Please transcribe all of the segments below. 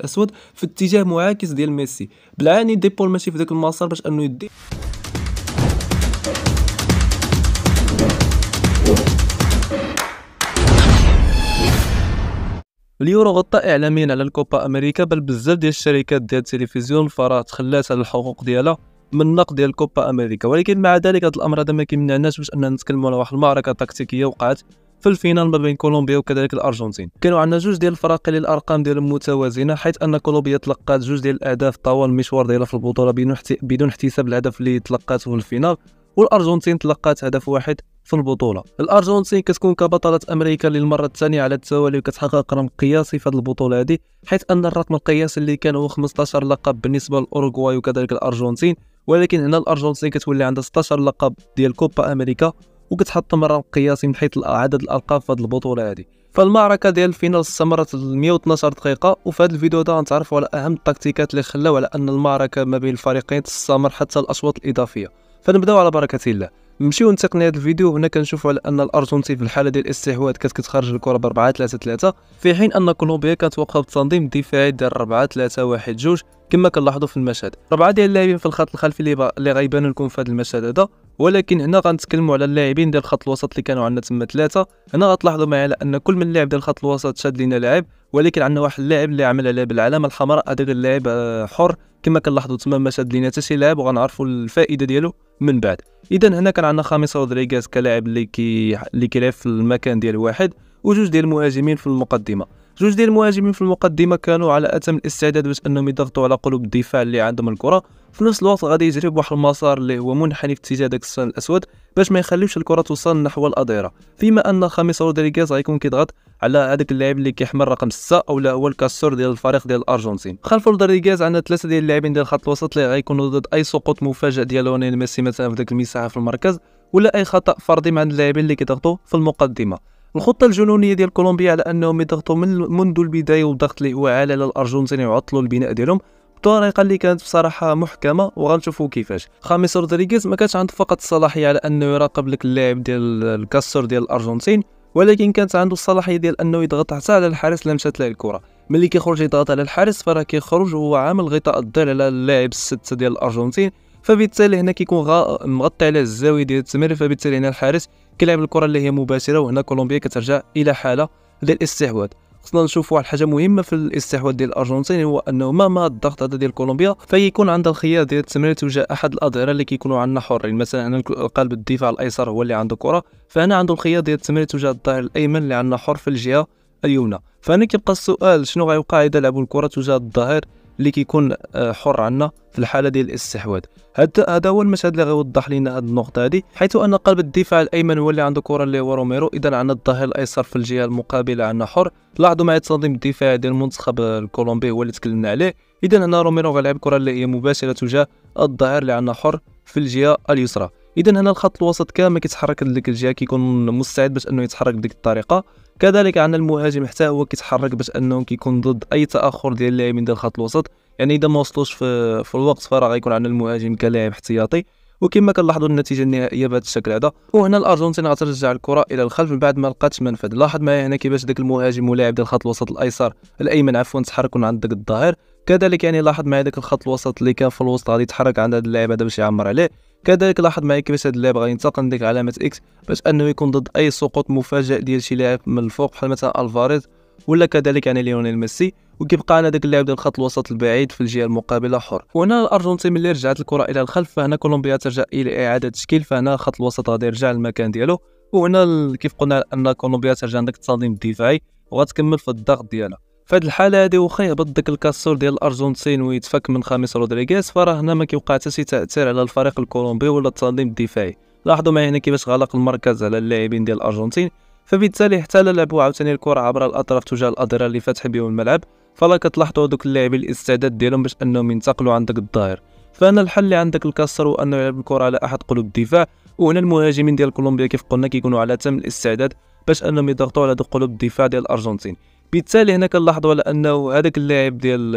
الاسود في اتجاه معاكس ديال ميسي بالعاني ديبول ماشي في ذاك المسار باش انه يدي اليورو غطى اعلاميا على الكوبا امريكا بل بزاف ديال الشركات ديال التلفزيون الفرات تخلات على الحقوق ديالها من النقد ديال كوبا امريكا ولكن مع ذلك هذا الامر هذا ما كيمنعناش باش اننا نتكلموا على واحد المعركه تكتيكيه وقعت في الفينال ما بين كولومبيا وكذلك الارجنتين كانوا عندنا جوج ديال الفرق اللي الارقام ديالهم متوازنه حيث ان كولومبيا تلقات جوج ديال الاهداف طوال المشوار ديالها في البطوله بدون بدون احتساب الهدف اللي تلقاته في الفينال والارجنتين تلقات هدف واحد في البطوله الارجنتين كتكون كبطله امريكا للمره الثانيه على التوالي وكتحقق رقم قياسي في هذه البطوله هذه حيث ان الرقم القياسي اللي كان هو 15 لقب بالنسبه للاوروغواي وكذلك الارجنتين ولكن هنا الارجنتين كتولي عندها 16 لقب ديال كوبا امريكا وكتحط مرة قياسي من حيث عدد الالقاب في هذه البطوله هذه فالمعركه ديال الفينال استمرت 112 دقيقه وفي هذا الفيديو هذا غنتعرفوا على اهم التكتيكات اللي خلاو على ان المعركه ما بين الفريقين تستمر حتى الأصوات الاضافيه فنبداو على بركه الله نمشيو لتقنيه الفيديو هنا كنشوفوا على ان الارجنتين في الحاله ديال الاستحواذ كانت كتخرج الكره ب 4 3 3 في حين ان كولومبيا كانت واقفه بالتنظيم الدفاعي ديال 4 3 1 2 كما كنلاحظوا في المشهد ربعه ديال اللاعبين في الخط الخلفي اللي, غيبان لكم في هذا المشهد هذا ولكن هنا غنتكلموا على اللاعبين ديال خط الوسط اللي كانوا عندنا تما ثلاثه هنا غتلاحظوا معايا ان كل من لاعب ديال خط الوسط شاد لينا لاعب ولكن عندنا واحد اللاعب اللي عمل عليه بالعلامه الحمراء غير اللاعب آه، حر كما كنلاحظوا تما ما شاد لينا حتى شي لاعب وغنعرفوا الفائده ديالو من بعد اذا هنا كان عندنا خامس رودريغاز كلاعب اللي كي اللي كيلعب في المكان ديال واحد وجوج ديال المهاجمين في المقدمه جوج ديال المهاجمين في المقدمه كانوا على اتم الاستعداد باش انهم يضغطوا على قلوب الدفاع اللي عندهم الكره في نفس الوقت غادي يجري بواحد المسار اللي هو منحني في اتجاه داك الصن الاسود باش ما يخليوش الكره توصل نحو الاضيره فيما ان خميس رودريغيز غيكون كيضغط على هذاك اللاعب اللي كيحمل رقم 6 او هو الكاسور ديال الفريق ديال الارجنتين خلف رودريغيز عندنا ثلاثه ديال اللاعبين ديال خط الوسط اللي غيكونوا ضد اي سقوط مفاجئ ديال لونيل ميسي مثلا في ديك المساحه في المركز ولا اي خطا فردي مع اللاعبين اللي كيضغطوا في المقدمه الخطة الجنونية ديال كولومبيا على أنهم يضغطوا من منذ البداية والضغط الإعالة على الأرجنتين ويعطلوا البناء ديالهم بطريقه اللي كانت بصراحه محكمه وغنشوفوا كيفاش خامس رودريغيز ما كانش عنده فقط الصلاحيه على انه يراقب لك اللاعب ديال الكسر ديال الارجنتين ولكن كانت عنده الصلاحيه ديال انه يضغط حتى على الحارس الا مشات له الكره ملي كيخرج يضغط على الحارس فراه كيخرج وهو عامل غطاء الظل على اللاعب السته ديال الارجنتين فبالتالي هنا كيكون غا... مغطي على الزاويه ديال التمرير فبالتالي هنا الحارس كيلعب الكره اللي هي مباشره وهنا كولومبيا كترجع الى حاله ديال الاستحواذ خصنا نشوف واحد الحاجه مهمه في الاستحواذ ديال الارجنتين هو انه مهما الضغط هذا ديال كولومبيا فيكون عندها الخيار ديال التمرير توجه احد الاظهره اللي كيكونوا عندنا حرين مثلا انا قلب الدفاع الايسر هو اللي عنده كره فهنا عنده الخيار ديال التمرير توجه الظهير الايمن اللي عندنا حر في الجهه اليمنى فهنا كيبقى السؤال شنو غيوقع اذا لعبوا الكره توجه الظهير اللي كيكون آه، حر عنا في الحاله ديال الاستحواذ هذا هو المشهد اللي غيوضح لنا هذه النقطه هذه حيث ان قلب الدفاع الايمن هو اللي عنده كره اللي هو روميرو اذا عندنا الظهير الايسر في الجهه المقابله عندنا حر لاحظوا معي التنظيم الدفاعي ديال المنتخب الكولومبي هو اللي تكلمنا عليه اذا هنا روميرو غيلعب كره اللي هي مباشره تجاه الظهير اللي عندنا حر في الجهه اليسرى اذا هنا الخط الوسط كامل كيتحرك لديك الجهه كيكون مستعد باش انه يتحرك بديك الطريقه كذلك عندنا المهاجم حتى هو كيتحرك باش انه كيكون ضد اي تاخر ديال اللاعبين ديال خط الوسط يعني اذا ما وصلوش في, في الوقت فراه غيكون عندنا المهاجم كلاعب احتياطي وكما كنلاحظوا النتيجه النهائيه بهذا الشكل هذا وهنا الارجنتين غترجع الكره الى الخلف من بعد ما لقاتش منفذ لاحظ معايا هنا كيفاش داك المهاجم ولاعب ديال خط الوسط الايسر الايمن عفوا تحرك من عند داك الظهير كذلك يعني لاحظ معايا داك الخط الوسط اللي كان في الوسط غادي يتحرك عند هذا اللاعب هذا باش يعمر عليه كذلك لاحظ معي كيفاش هاد اللاعب غادي ينتقل ديك علامه اكس باش انه يكون ضد اي سقوط مفاجئ ديال شي لاعب من الفوق بحال مثلا الفاريز ولا كذلك يعني ليونيل ميسي وكيبقى انا داك اللاعب ديال الخط الوسط البعيد في الجهه المقابله حر وهنا الارجنتين ملي رجعت الكره الى الخلف فهنا كولومبيا ترجع الى اعاده تشكيل فهنا الخط الوسط غادي يرجع للمكان ديالو وهنا كيف قلنا ان كولومبيا ترجع عندك التنظيم الدفاعي وغتكمل في الضغط ديالها فهاد الحاله هادي واخا يهبط داك الكاسور ديال الارجنتين ويتفك من خامس رودريغيز فراه هنا ما كيوقع حتى شي تاثير على الفريق الكولومبي ولا التنظيم الدفاعي لاحظوا معايا هنا كيفاش غلق المركز على اللاعبين ديال الارجنتين فبالتالي حتى لا لعبوا عاوتاني الكره عبر الاطراف تجاه الاضرار اللي فاتح بهم الملعب فلا كتلاحظوا دوك اللاعبين الاستعداد ديالهم باش انهم ينتقلوا عندك داك الظاهر فانا الحل اللي عندك الكاسر هو انه يلعب الكره على احد قلوب الدفاع وهنا المهاجمين ديال كولومبيا كيف قلنا كيكونوا على تم الاستعداد باش انهم يضغطوا على دوك قلوب الدفاع ديال الارجنتين بالتالي هنا كنلاحظوا على انه هذاك اللاعب ديال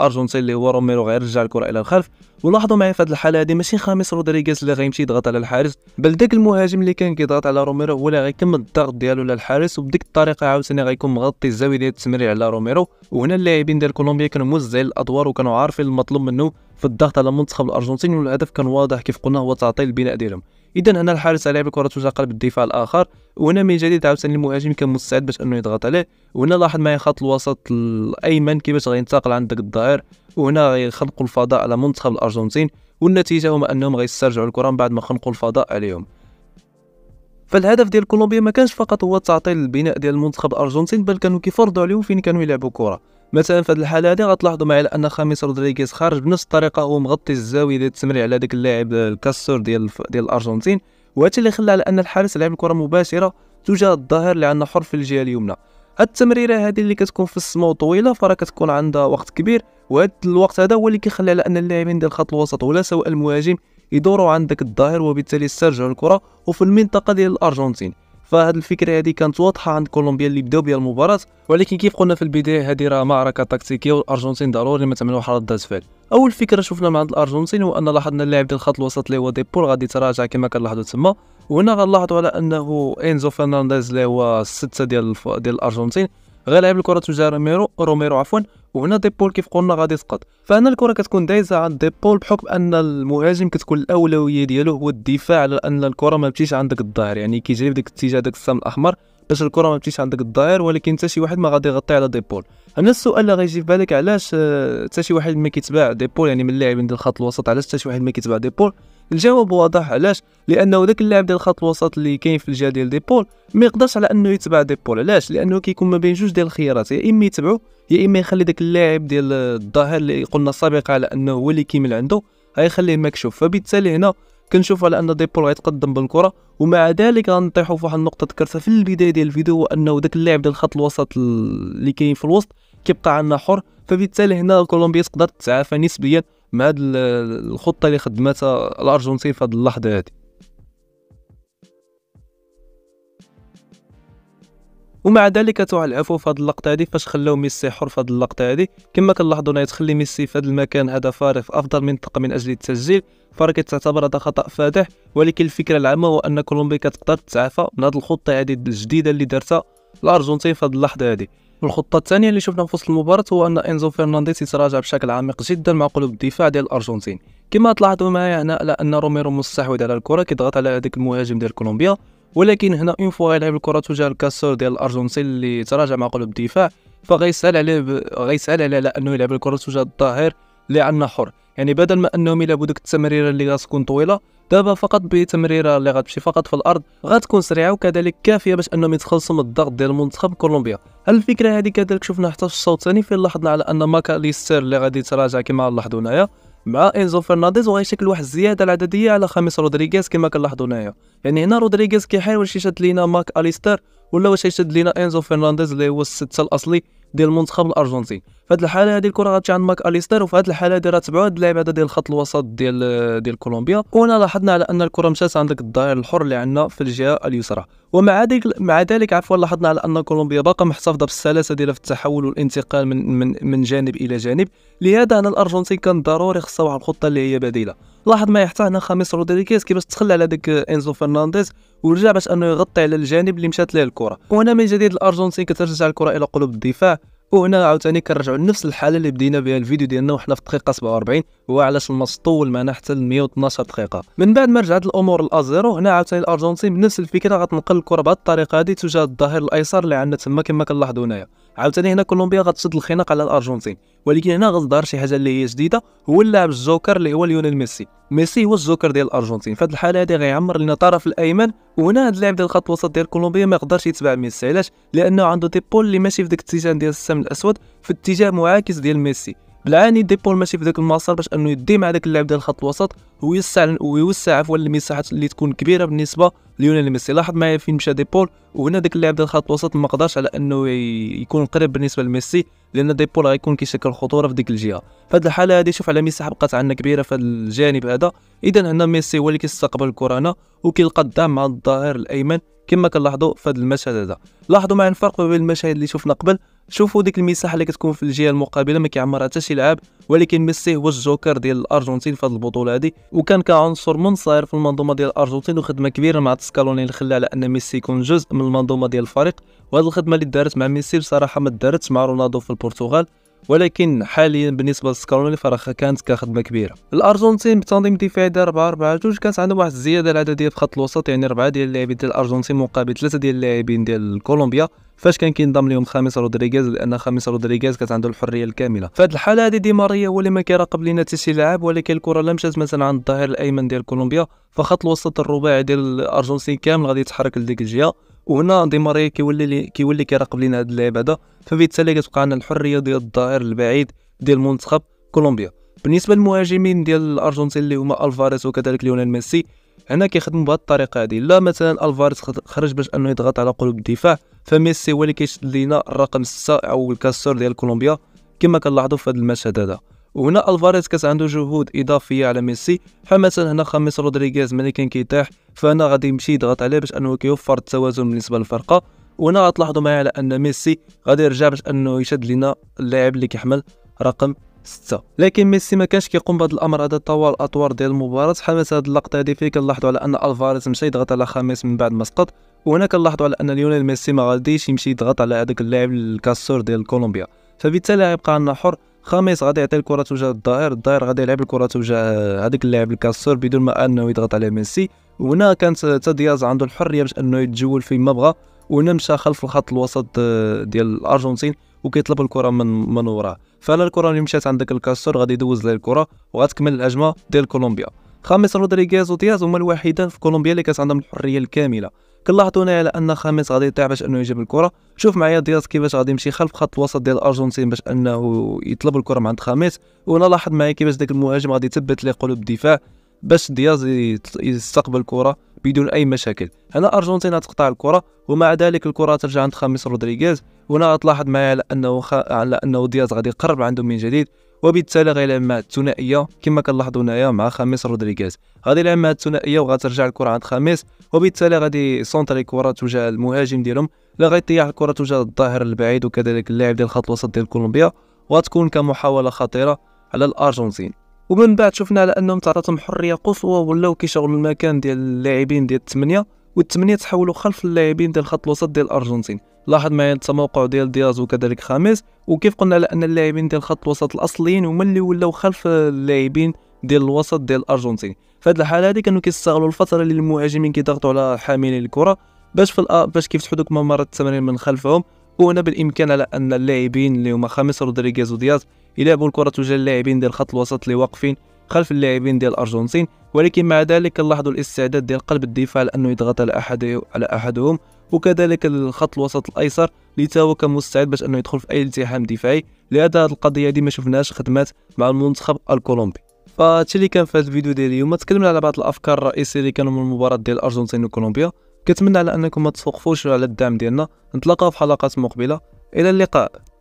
ارجنتين اللي هو روميرو غيرجع الكره الى الخلف ولاحظوا معي في هذه الحاله هذه ماشي خامس رودريغيز اللي غيمشي يضغط على الحارس بل داك المهاجم اللي كان كيضغط على روميرو هو اللي غيكمل الضغط ديالو للحارس وبديك الطريقه عاوتاني غيكون مغطي الزاويه ديال التمرير على روميرو وهنا اللاعبين ديال كولومبيا كانوا موزعين الادوار وكانوا عارفين المطلوب منهم في الضغط على منتخب الارجنتين والهدف كان واضح كيف قلنا هو تعطيل البناء ديالهم اذا انا الحارس لعب الكره قلب بالدفاع الاخر وهنا من جديد عاوتاني المهاجم كان مستعد باش انه يضغط عليه وهنا لاحظ معايا خط الوسط الايمن كيفاش غينتقل عندك الظهير وهنا غيخلقوا الفضاء على منتخب الارجنتين والنتيجه هما انهم غيسترجعوا الكره من بعد ما خنقوا الفضاء عليهم فالهدف ديال كولومبيا ما كانش فقط هو تعطيل البناء ديال المنتخب الارجنتين بل كانوا كيفرضوا عليهم فين كانوا يلعبوا كره مثلا في هذه الحاله هذه غتلاحظوا معي ان خامس رودريغيز خارج بنفس الطريقه هو مغطي الزاويه ديال التمرير على داك اللاعب الكاستور ديال ديال الارجنتين وهذا اللي خلى على ان الحارس لعب الكره مباشره تجاه الظهير اللي عندنا حر في الجهه اليمنى هاد التمريره هذه اللي كتكون في السماء طويله فراه كتكون عندها وقت كبير وهذا الوقت هذا هو اللي كيخلي على ان اللاعبين ديال الخط الوسط ولا سواء المهاجم يدوروا عند داك الظهير وبالتالي يسترجعوا الكره وفي المنطقه ديال الارجنتين فهاد الفكره هذه كانت واضحه عند كولومبيا اللي بداو بها المباراه ولكن كيف قلنا في البدايه هذه راه معركه تكتيكيه والارجنتين ضروري ما تعملوا ردات فعل اول فكره شفنا مع الارجنتين هو ان لاحظنا اللاعب ديال الخط الوسط اللي هو ديبول غادي يتراجع كما كنلاحظوا تما وهنا غنلاحظوا على انه انزو فرنانديز اللي هو السته ديال ديال الارجنتين غيلعب الكره تجاه روميرو روميرو عفوا وهنا ديبول كيف قلنا غادي يسقط فهنا الكره كتكون دايزه عند ديبول بحكم ان المهاجم كتكون الاولويه ديالو هو الدفاع على ان الكره ما تمشيش عندك الظاهر يعني كيجري بديك الاتجاه داك السام الاحمر باش الكره ما تمشيش عندك الظاهر ولكن حتى شي واحد ما غادي يغطي على ديبول هنا السؤال اللي غيجي في بالك علاش آه، حتى شي واحد ما كيتباع ديبول يعني من اللاعبين ديال الخط الوسط علاش حتى شي واحد ما كيتباع ديبول الجواب واضح علاش لانه داك اللاعب ديال الخط الوسط اللي كاين في الجهه ديال ديبول ما يقدرش على انه يتبع ديبول علاش لانه كيكون ما بين جوج ديال الخيارات يا اما يتبعو يا اما يخلي داك اللاعب ديال الظهير اللي قلنا سابقا على انه هو اللي كيمل عنده غيخليه مكشوف فبالتالي هنا كنشوف على ان ديبول غيتقدم بالكره ومع ذلك غنطيحوا فواحد النقطه ذكرتها في البدايه ديال الفيديو هو انه داك اللاعب ديال الخط الوسط اللي كاين في الوسط كيبقى عندنا حر فبالتالي هنا كولومبيا تقدر تتعافى نسبيا مع هاد الخطه اللي خدمتها الارجنتين في هاد اللحظه هادي ومع ذلك العفو في هاد اللقطه هادي فاش خلاو ميسي حر في هاد اللقطه هادي كما كنلاحظوا هنا تخلي ميسي في هاد المكان هذا فارغ افضل منطقه من اجل التسجيل فراه كتعتبر هذا خطا فادح ولكن الفكره العامه هو ان كولومبيا كتقدر تتعافى من هاد الخطه هذه الجديده اللي دارتها الارجنتين في هذه اللحظه هذه والخطه الثانيه اللي شفنا في وسط المباراه هو ان انزو فرنانديز يتراجع بشكل عميق جدا مع قلوب الدفاع ديال الارجنتين كما تلاحظوا معايا هنا على ان روميرو مستحوذ على الكره كيضغط على هذاك المهاجم ديال كولومبيا ولكن هنا اون فوا يلعب الكره تجاه الكاسور ديال الارجنتين اللي تراجع مع قلوب الدفاع فغيسال عليه ب... غيسال عليه على انه يلعب الكره تجاه الظهير لانه حر يعني بدل ما انهم يلعبوا دوك التمريره اللي غتكون طويله دابا فقط بتمريره اللي غتمشي فقط في الارض غتكون سريعه وكذلك كافيه باش انهم يتخلصوا من الضغط ديال منتخب كولومبيا هل الفكره هذه كذلك شفناها حتى في الشوط الثاني فين لاحظنا على ان ماكاليستر اللي غادي يتراجع كما لاحظوا هنايا مع انزو فرنانديز وغيشكل واحد الزياده العدديه على خميس رودريغيز كما كنلاحظوا هنايا يعني هنا رودريغيز كيحاول واش يشد لينا ماك اليستر ولا واش يشد لينا انزو فرنانديز اللي هو السته الاصلي ديال المنتخب الارجنتيني في هذه الحاله هذه الكره غاتجي عند ماك اليستر وفي هذه الحاله هذه راه تبعوا هاد اللعيبه هذا ديال الخط الوسط ديال ديال كولومبيا وهنا لاحظنا على ان الكره مشات عندك الظهير الحر اللي عندنا في الجهه اليسرى ومع ذلك مع ذلك عفوا لاحظنا على ان كولومبيا باقا محتفظه بالسلاسه ديالها في التحول والانتقال من من من جانب الى جانب لهذا انا الارجنتين كان ضروري خصها واحد الخطه اللي هي بديله لاحظ ما يحتاج هنا خميس رودريكيز كيفاش تخلى على داك انزو فرنانديز ورجع باش انه يغطي على الجانب اللي مشات ليه الكره وهنا من جديد الارجنتين كترجع الكره الى قلوب الدفاع وهنا عاوتاني كنرجعوا لنفس الحاله اللي بدينا بها الفيديو ديالنا وحنا في الدقيقه 47 هو علاش الماتش طول معنا حتى ل 112 دقيقه من بعد ما رجعت الامور لازيرو هنا عاوتاني الارجنتين بنفس الفكره غتنقل الكره بهذه الطريقه هذه تجاه الظهير الايسر اللي عندنا تما كما كنلاحظوا هنايا عاوتاني هنا كولومبيا غتسد الخناق على الارجنتين ولكن هنا غتظهر شي حاجه اللي هي جديده هو اللاعب الجوكر اللي هو ليونيل ميسي ميسي هو الجوكر ديال الارجنتين فهاد الحاله هادي غيعمر لنا الطرف الايمن وهنا هاد اللاعب ديال الخط الوسط ديال كولومبيا ما يقدرش يتبع ميسي علاش لانه عنده ديبول اللي ماشي في داك الاتجاه ديال السم الاسود في اتجاه معاكس ديال ميسي بالعاني ديبول ماشي في ذاك المسار باش انه يدي مع ذاك اللاعب ديال الخط الوسط ويوسع ويوسع عفوا المساحات اللي تكون كبيره بالنسبه ليونيل ميسي لاحظ معايا فين مشى ديبول وهنا ذاك اللاعب ديال الخط الوسط ما قدرش على انه يكون قريب بالنسبه لميسي لان ديبول غيكون كيشكل خطوره في ديك الجهه فهاد الحاله هادي شوف على مساحه بقات عندنا كبيره في الجانب هذا اذا هنا ميسي هو اللي كيستقبل الكره هنا وكيلقى الدعم مع الظهير الايمن كما كنلاحظوا في هذا المشهد هذا لاحظوا مع الفرق بين المشاهد اللي شفنا قبل شوفوا ديك المساحه اللي كتكون في الجهه المقابله ما كيعمرها حتى شي لعاب ولكن ميسي هو الجوكر ديال الارجنتين في هذه البطوله هذه وكان كعنصر منصهر في المنظومه ديال الارجنتين وخدمه كبيره مع تسكالوني اللي خلى على ان ميسي يكون جزء من المنظومه ديال الفريق وهذه الخدمه اللي دارت مع ميسي بصراحه ما دارتش مع رونالدو في البرتغال ولكن حاليا بالنسبه للسكالوني فراه كانت كخدمه كبيره الارجنتين بتنظيم دفاعي ديال 4 4 2 كانت عندهم واحد الزياده العدديه في خط الوسط يعني 4 ديال اللاعبين ديال الارجنتين مقابل 3 ديال اللاعبين ديال كولومبيا فاش كان كينضم لهم خامس رودريغيز لان خامس رودريغيز كانت عنده الحريه الكامله فهاد الحاله هادي دي ماريا هو اللي ما كيراقب لينا حتى شي لاعب ولكن الكره لا مشات مثلا عند الظهير الايمن ديال كولومبيا فخط الوسط الرباعي ديال الارجنتين كامل غادي يتحرك لديك الجهه وهنا ديماريا كيولي كيولي كيراقب لينا هذا اللاعب هذا فبالتالي كتبقى عندنا الحريه ديال الظهير البعيد ديال منتخب كولومبيا بالنسبه للمهاجمين ديال الارجنتين اللي هما الفاريز وكذلك ليونيل ميسي هنا كيخدموا بهذه الطريقه هذه لا مثلا الفاريز خرج باش انه يضغط على قلوب الدفاع فميسي هو اللي كيشد لينا الرقم 6 او الكاسور ديال كولومبيا كما كنلاحظوا في هذا المشهد هذا وهنا الفاريز كانت عنده جهود اضافيه على ميسي فمثلا هنا خميس رودريغيز ملي كان كيطيح فانا غادي يمشي يضغط عليه باش انه كيوفر التوازن بالنسبه للفرقه وانا غتلاحظوا معايا على ان ميسي غادي يرجع باش انه يشد لنا اللاعب اللي كيحمل رقم ستة لكن ميسي ما كانش كيقوم بهذا الامر هذا طوال الاطوار ديال المباراه شحال هذه اللقطه هذه فيه كنلاحظوا على ان الفاريز مشى يضغط على خامس من بعد ما سقط وهنا كنلاحظوا على ان ليونيل ميسي ما غاديش يمشي يضغط على هذاك اللاعب الكاسور ديال كولومبيا فبالتالي غيبقى عندنا حر خامس غادي يعطي الكره توجه الدائر الدائر غادي يلعب الكره توجه آه، هذاك اللاعب الكاسور بدون ما انه يضغط على ميسي وهنا كانت آه، تا دياز عنده الحريه باش انه يتجول فين ما بغى وهنا مشى خلف الخط الوسط آه، ديال الارجنتين وكيطلب الكره من من وراه فعلى الكره اللي مشات عندك الكاسور غادي يدوز ليه الكره وغتكمل الهجمه ديال كولومبيا خامس رودريغيز ودياز هما الوحيدان في كولومبيا اللي كانت عندهم الحريه الكامله كنلاحظوا هنا على ان خامس غادي يطيح باش انه يجيب الكره شوف معايا دياز كيفاش غادي يمشي خلف خط الوسط ديال الارجنتين باش انه يطلب الكره من عند خامس وانا لاحظ معايا كيفاش داك المهاجم غادي يثبت ليه قلوب الدفاع باش دياز يستقبل الكره بدون اي مشاكل هنا الارجنتين غتقطع الكره ومع ذلك الكره ترجع عند خامس رودريغيز وهنا غتلاحظ معايا على انه خ... على انه دياز غادي يقرب عنده من جديد وبالتالي غير العمات الثنائيه كما كنلاحظوا هنايا مع خميس رودريغيز غادي يلعب مع الثنائيه وغترجع الكره عند خميس وبالتالي غادي سونتري الكره تجاه المهاجم ديالهم لا غيطيح الكره تجاه الظاهر البعيد وكذلك اللاعب ديال الخط الوسط ديال كولومبيا وغتكون كمحاوله خطيره على الارجنتين ومن بعد شفنا على انهم تعطاتهم حريه قصوى ولاو كيشغلوا المكان ديال اللاعبين ديال الثمانيه والثمانيه تحولوا خلف اللاعبين ديال خط الوسط ديال الارجنتين لاحظ معايا التموقع ديال دياز وكذلك خامس وكيف قلنا على ان اللاعبين ديال خط الوسط الاصليين هما اللي ولاو خلف اللاعبين ديال الوسط ديال الارجنتين فهاد الحاله هادي كانوا كيستغلوا الفتره اللي المهاجمين كيضغطوا على حاملي الكره باش في الأ... آه، باش كيفتحوا دوك ممرات التمرين من خلفهم وهنا بالامكان على ان اللاعبين اللي هما خامس رودريغيز ودياز يلعبوا الكره تجاه اللاعبين ديال خط الوسط اللي واقفين خلف اللاعبين ديال الارجنتين ولكن مع ذلك لاحظوا الاستعداد ديال قلب الدفاع لانه يضغط على احد على احدهم وكذلك الخط الوسط الايسر اللي تا هو كان مستعد باش انه يدخل في اي التحام دفاعي لهذا هذه القضيه دي ما شفناهاش خدمات مع المنتخب الكولومبي فهادشي اللي كان في هذا الفيديو ديال اليوم تكلمنا على بعض الافكار الرئيسيه اللي كانوا من المباراه ديال الارجنتين وكولومبيا كنتمنى على انكم ما تسوقفوش على الدعم ديالنا نتلاقاو في حلقات مقبله الى اللقاء